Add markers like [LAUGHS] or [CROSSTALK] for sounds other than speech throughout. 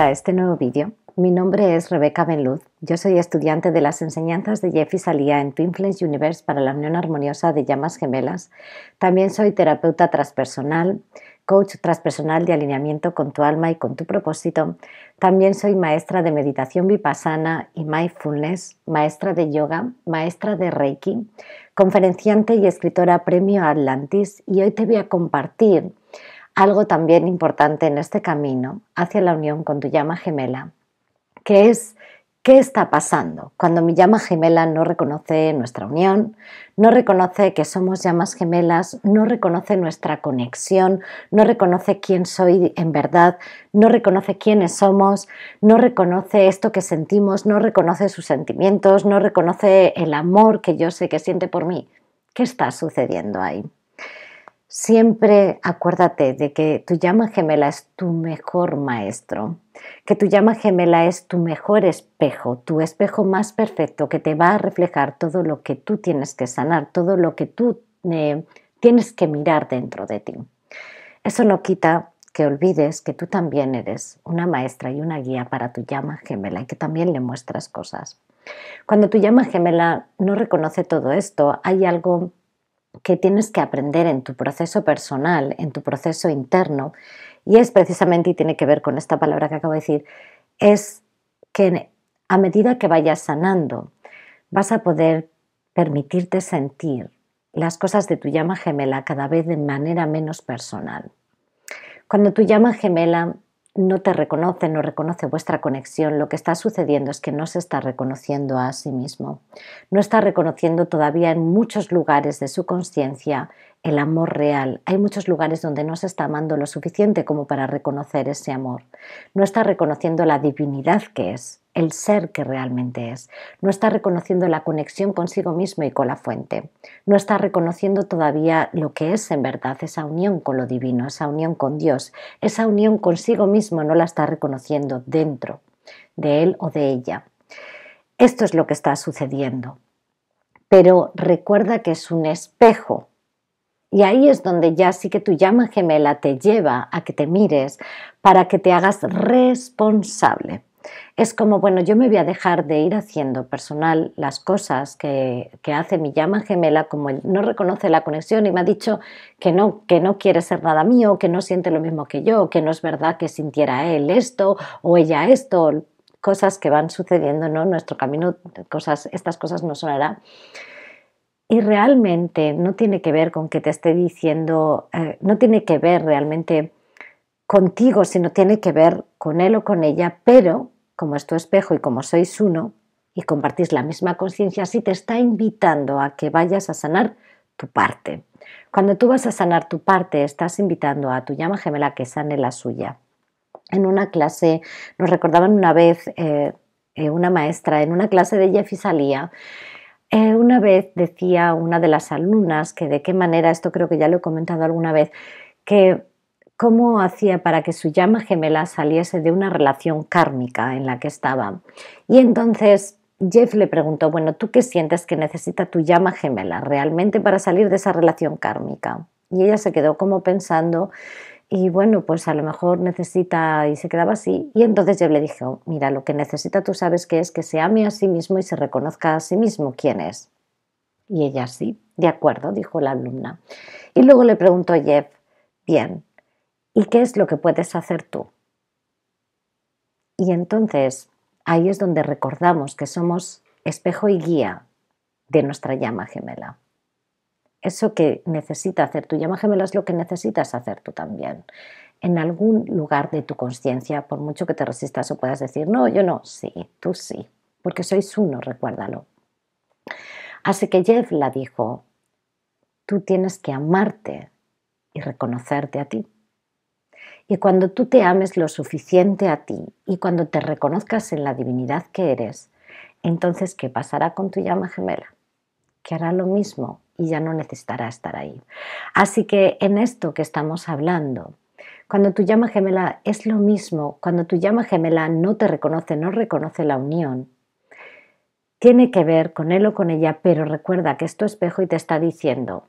a este nuevo vídeo. Mi nombre es Rebeca Benluz. Yo soy estudiante de las enseñanzas de Jeffy Salía en Twin Flames Universe para la unión armoniosa de llamas gemelas. También soy terapeuta transpersonal, coach transpersonal de alineamiento con tu alma y con tu propósito. También soy maestra de meditación vipassana y mindfulness, maestra de yoga, maestra de reiki, conferenciante y escritora premio Atlantis. Y hoy te voy a compartir algo también importante en este camino hacia la unión con tu llama gemela, que es qué está pasando cuando mi llama gemela no reconoce nuestra unión, no reconoce que somos llamas gemelas, no reconoce nuestra conexión, no reconoce quién soy en verdad, no reconoce quiénes somos, no reconoce esto que sentimos, no reconoce sus sentimientos, no reconoce el amor que yo sé que siente por mí. ¿Qué está sucediendo ahí? Siempre acuérdate de que tu llama gemela es tu mejor maestro, que tu llama gemela es tu mejor espejo, tu espejo más perfecto que te va a reflejar todo lo que tú tienes que sanar, todo lo que tú eh, tienes que mirar dentro de ti. Eso no quita que olvides que tú también eres una maestra y una guía para tu llama gemela y que también le muestras cosas. Cuando tu llama gemela no reconoce todo esto, hay algo que tienes que aprender en tu proceso personal, en tu proceso interno, y es precisamente, y tiene que ver con esta palabra que acabo de decir, es que a medida que vayas sanando, vas a poder permitirte sentir las cosas de tu llama gemela cada vez de manera menos personal. Cuando tu llama gemela no te reconoce, no reconoce vuestra conexión, lo que está sucediendo es que no se está reconociendo a sí mismo. No está reconociendo todavía en muchos lugares de su conciencia el amor real. Hay muchos lugares donde no se está amando lo suficiente como para reconocer ese amor. No está reconociendo la divinidad que es, el ser que realmente es. No está reconociendo la conexión consigo mismo y con la fuente. No está reconociendo todavía lo que es en verdad, esa unión con lo divino, esa unión con Dios, esa unión consigo mismo no la está reconociendo dentro de él o de ella. Esto es lo que está sucediendo. Pero recuerda que es un espejo y ahí es donde ya sí que tu llama gemela te lleva a que te mires para que te hagas responsable. Es como, bueno, yo me voy a dejar de ir haciendo personal las cosas que, que hace mi llama gemela, como él no reconoce la conexión y me ha dicho que no, que no quiere ser nada mío, que no siente lo mismo que yo, que no es verdad que sintiera él esto o ella esto, cosas que van sucediendo, ¿no? Nuestro camino, cosas, estas cosas no sonará y realmente no tiene que ver con que te esté diciendo, eh, no tiene que ver realmente contigo, sino tiene que ver con él o con ella, pero como es tu espejo y como sois uno y compartís la misma conciencia, sí te está invitando a que vayas a sanar tu parte. Cuando tú vas a sanar tu parte, estás invitando a tu llama gemela que sane la suya. En una clase, nos recordaban una vez eh, eh, una maestra, en una clase de Jeffy salía, eh, una vez decía una de las alumnas que de qué manera, esto creo que ya lo he comentado alguna vez, que cómo hacía para que su llama gemela saliese de una relación kármica en la que estaba. Y entonces Jeff le preguntó, bueno, ¿tú qué sientes que necesita tu llama gemela realmente para salir de esa relación kármica? Y ella se quedó como pensando y bueno, pues a lo mejor necesita y se quedaba así. Y entonces yo le dije, oh, mira, lo que necesita tú sabes que es que se ame a sí mismo y se reconozca a sí mismo quién es. Y ella sí, de acuerdo, dijo la alumna. Y luego le preguntó a Jeff, bien, ¿y qué es lo que puedes hacer tú? Y entonces ahí es donde recordamos que somos espejo y guía de nuestra llama gemela. Eso que necesita hacer tu llama gemela es lo que necesitas hacer tú también. En algún lugar de tu conciencia, por mucho que te resistas o puedas decir, no, yo no, sí, tú sí, porque sois uno, recuérdalo. Así que Jeff la dijo, tú tienes que amarte y reconocerte a ti. Y cuando tú te ames lo suficiente a ti y cuando te reconozcas en la divinidad que eres, entonces, ¿qué pasará con tu llama gemela? Que hará lo mismo y ya no necesitará estar ahí. Así que en esto que estamos hablando, cuando tu llama gemela es lo mismo, cuando tu llama gemela no te reconoce, no reconoce la unión, tiene que ver con él o con ella, pero recuerda que es tu espejo y te está diciendo,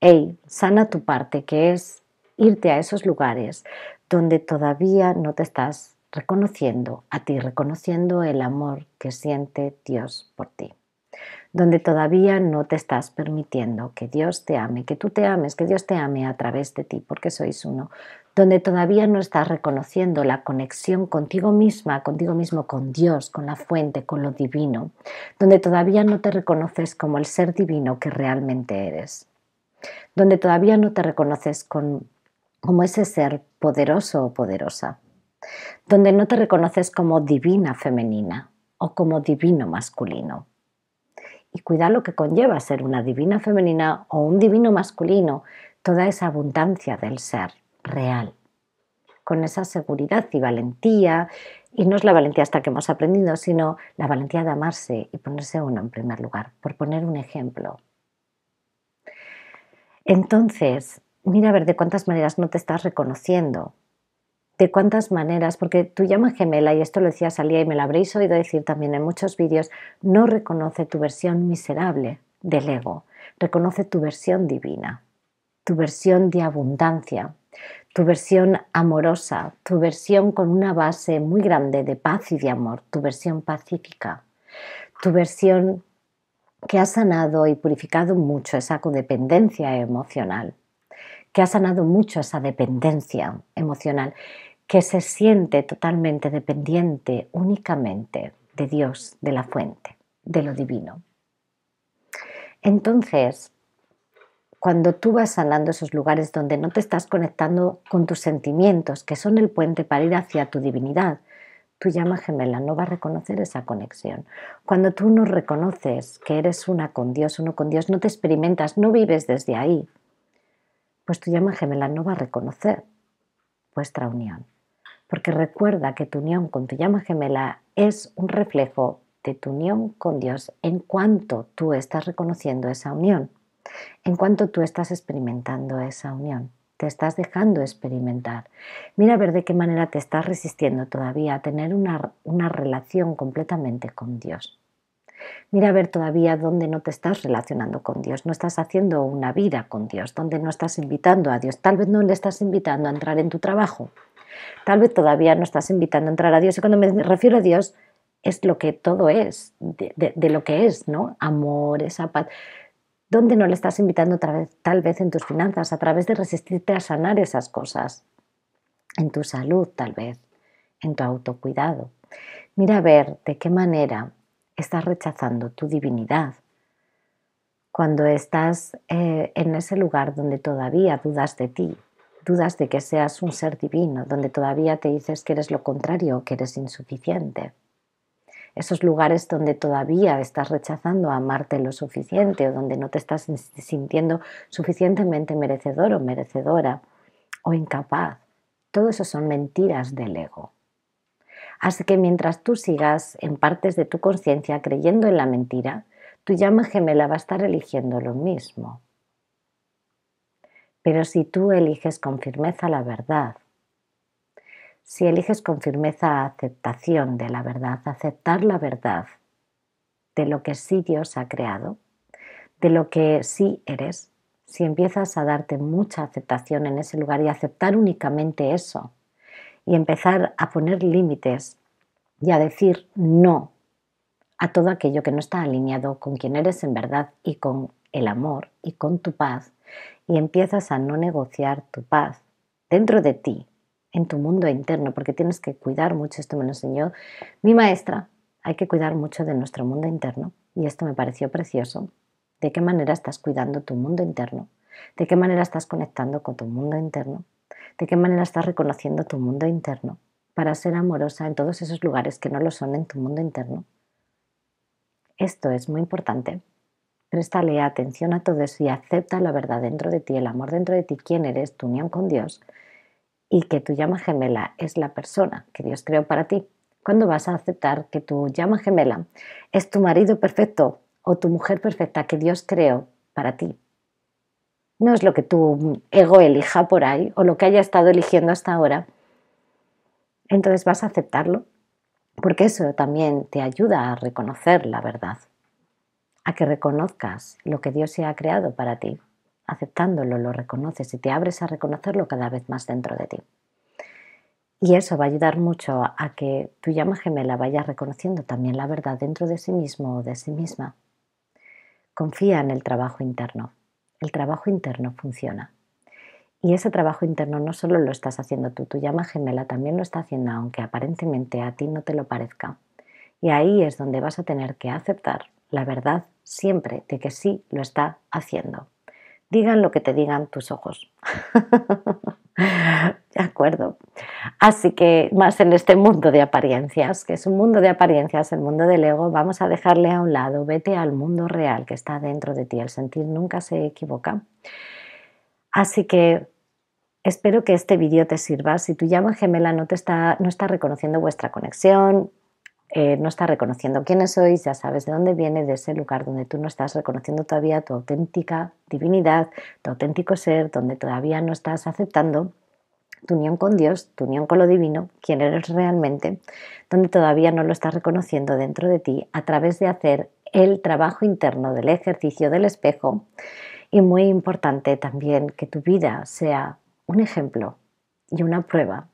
hey, sana tu parte, que es irte a esos lugares donde todavía no te estás reconociendo a ti, reconociendo el amor que siente Dios por ti donde todavía no te estás permitiendo que Dios te ame, que tú te ames, que Dios te ame a través de ti, porque sois uno, donde todavía no estás reconociendo la conexión contigo misma, contigo mismo, con Dios, con la fuente, con lo divino, donde todavía no te reconoces como el ser divino que realmente eres, donde todavía no te reconoces como ese ser poderoso o poderosa, donde no te reconoces como divina femenina o como divino masculino y cuidar lo que conlleva ser una divina femenina o un divino masculino, toda esa abundancia del ser real, con esa seguridad y valentía, y no es la valentía hasta que hemos aprendido, sino la valentía de amarse y ponerse uno en primer lugar, por poner un ejemplo. Entonces, mira a ver de cuántas maneras no te estás reconociendo de cuántas maneras, porque tú llamas gemela, y esto lo decía Salía y me lo habréis oído decir también en muchos vídeos, no reconoce tu versión miserable del ego, reconoce tu versión divina, tu versión de abundancia, tu versión amorosa, tu versión con una base muy grande de paz y de amor, tu versión pacífica, tu versión que ha sanado y purificado mucho esa codependencia emocional que ha sanado mucho esa dependencia emocional que se siente totalmente dependiente únicamente de Dios, de la fuente, de lo divino. Entonces, cuando tú vas sanando esos lugares donde no te estás conectando con tus sentimientos, que son el puente para ir hacia tu divinidad, tu llama gemela no va a reconocer esa conexión. Cuando tú no reconoces que eres una con Dios, uno con Dios, no te experimentas, no vives desde ahí, pues tu llama gemela no va a reconocer vuestra unión porque recuerda que tu unión con tu llama gemela es un reflejo de tu unión con Dios en cuanto tú estás reconociendo esa unión, en cuanto tú estás experimentando esa unión, te estás dejando experimentar. Mira a ver de qué manera te estás resistiendo todavía a tener una, relación completamente con Dios. Mira a ver todavía dónde no te estás relacionando con Dios, no estás haciendo una vida con Dios, dónde no estás invitando a Dios, tal vez no le estás invitando a entrar en tu trabajo, Tal vez todavía no estás invitando a entrar a Dios. Y cuando me refiero a Dios, es lo que todo es, de, lo que es, ¿no? Amor, esa paz. ¿Dónde no le estás invitando tal vez en tus finanzas, a través de resistirte a sanar esas cosas? En tu salud, tal vez, en tu autocuidado. Mira a ver de qué manera estás rechazando tu divinidad cuando estás eh, en ese lugar donde todavía dudas de ti, dudas de que seas un ser divino, donde todavía te dices que eres lo contrario, que eres insuficiente. Esos lugares donde todavía estás rechazando amarte lo suficiente o donde no te estás sintiendo suficientemente merecedor o merecedora o incapaz. Todo eso son mentiras del ego. Así que mientras tú sigas en partes de tu conciencia creyendo en la mentira, tu llama gemela va a estar eligiendo lo mismo. Pero si tú eliges con firmeza la verdad, si eliges con firmeza aceptación de la verdad, aceptar la verdad de lo que sí Dios ha creado, de lo que sí eres, si empiezas a darte mucha aceptación en ese lugar y aceptar únicamente eso, y empezar a poner límites y a decir no a todo aquello que no está alineado con quien eres en verdad y con el amor y con tu paz, y empiezas a no negociar tu paz dentro de ti, en tu mundo interno, porque tienes que cuidar mucho, esto me lo enseñó mi maestra, hay que cuidar mucho de nuestro mundo interno y esto me pareció precioso. ¿De qué manera estás cuidando tu mundo interno? ¿De qué manera estás conectando con tu mundo interno? ¿De qué manera estás reconociendo tu mundo interno para ser amorosa en todos esos lugares que no lo son en tu mundo interno? Esto es muy importante Préstale atención a todo eso y acepta la verdad dentro de ti, el amor dentro de ti, quién eres, tu unión con Dios y que tu llama gemela es la persona que Dios creó para ti. ¿Cuándo vas a aceptar que tu llama gemela es tu marido perfecto o tu mujer perfecta que Dios creó para ti? No es lo que tu ego elija por ahí o lo que haya estado eligiendo hasta ahora. Entonces vas a aceptarlo porque eso también te ayuda a reconocer la verdad a que reconozcas lo que Dios se ha creado para ti. Aceptándolo, lo reconoces y te abres a reconocerlo cada vez más dentro de ti. Y eso va a ayudar mucho a que tu llama gemela vaya reconociendo también la verdad dentro de sí mismo o de sí misma. Confía en el trabajo interno. El trabajo interno funciona. Y ese trabajo interno no solo lo estás haciendo tú, tu llama gemela también lo está haciendo, aunque aparentemente a ti no te lo parezca. Y ahí es donde vas a tener que aceptar la verdad siempre de que sí lo está haciendo. Digan lo que te digan tus ojos. [LAUGHS] de acuerdo. Así que más en este mundo de apariencias, que es un mundo de apariencias, el mundo del ego, vamos a dejarle a un lado, vete al mundo real que está dentro de ti. El sentir nunca se equivoca. Así que espero que este vídeo te sirva. Si tu llama gemela no, te está, no está reconociendo vuestra conexión, eh, no estás reconociendo quiénes sois, ya sabes de dónde viene, de ese lugar donde tú no estás reconociendo todavía tu auténtica divinidad, tu auténtico ser, donde todavía no estás aceptando tu unión con Dios, tu unión con lo divino, quién eres realmente, donde todavía no lo estás reconociendo dentro de ti a través de hacer el trabajo interno del ejercicio del espejo y muy importante también que tu vida sea un ejemplo y una prueba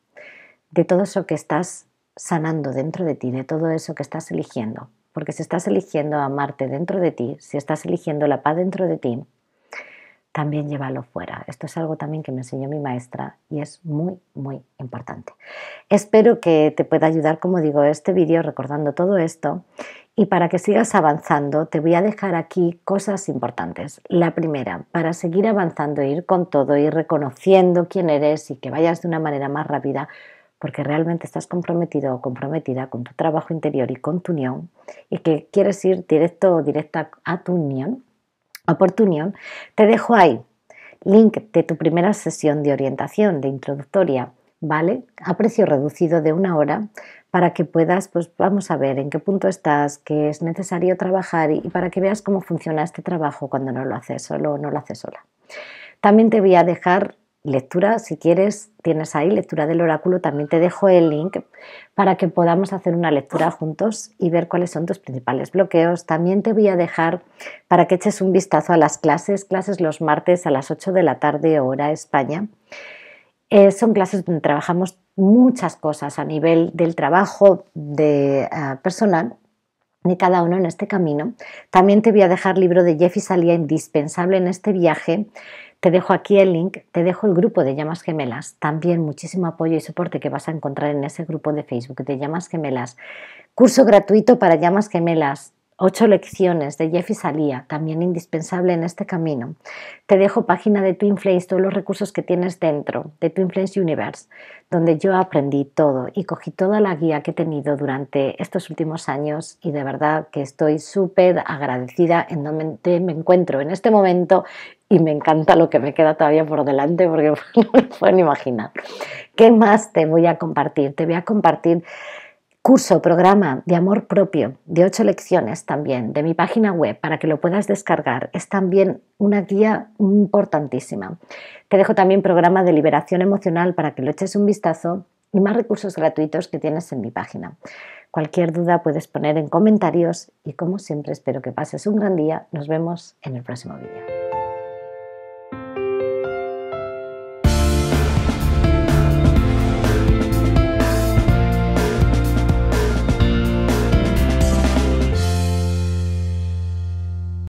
de todo eso que estás sanando dentro de ti de todo eso que estás eligiendo. Porque si estás eligiendo amarte dentro de ti, si estás eligiendo la paz dentro de ti, también llévalo fuera. Esto es algo también que me enseñó mi maestra y es muy, muy importante. Espero que te pueda ayudar, como digo, este vídeo recordando todo esto. Y para que sigas avanzando, te voy a dejar aquí cosas importantes. La primera, para seguir avanzando, e ir con todo, ir reconociendo quién eres y que vayas de una manera más rápida, porque realmente estás comprometido o comprometida con tu trabajo interior y con tu unión y que quieres ir directo o directa a tu unión o por tu unión, te dejo ahí link de tu primera sesión de orientación de introductoria, ¿vale? A precio reducido de una hora para que puedas, pues vamos a ver en qué punto estás, qué es necesario trabajar y para que veas cómo funciona este trabajo cuando no lo haces solo o no lo haces sola. También te voy a dejar lectura, si quieres, tienes ahí lectura del oráculo, también te dejo el link para que podamos hacer una lectura ah. juntos y ver cuáles son tus principales bloqueos. También te voy a dejar para que eches un vistazo a las clases, clases los martes a las 8 de la tarde hora España. Eh, son clases donde trabajamos muchas cosas a nivel del trabajo de, ah, personal de cada uno en este camino. También te voy a dejar libro de Jeffy salía indispensable en este viaje te dejo aquí el link, te dejo el grupo de llamas gemelas, también muchísimo apoyo y soporte que vas a encontrar en ese grupo de Facebook de llamas gemelas. Curso gratuito para llamas gemelas, Ocho lecciones de Jeffy Salía, también indispensable en este camino. Te dejo página de Twin Flames, todos los recursos que tienes dentro, de Twin Flames Universe, donde yo aprendí todo y cogí toda la guía que he tenido durante estos últimos años y de verdad que estoy súper agradecida en donde me encuentro en este momento y me encanta lo que me queda todavía por delante porque [LAUGHS] no me pueden imaginar. ¿Qué más te voy a compartir? Te voy a compartir curso, programa de amor propio de ocho lecciones también de mi página web para que lo puedas descargar. Es también una guía importantísima. Te dejo también programa de liberación emocional para que lo eches un vistazo y más recursos gratuitos que tienes en mi página. Cualquier duda puedes poner en comentarios y como siempre espero que pases un gran día. Nos vemos en el próximo vídeo.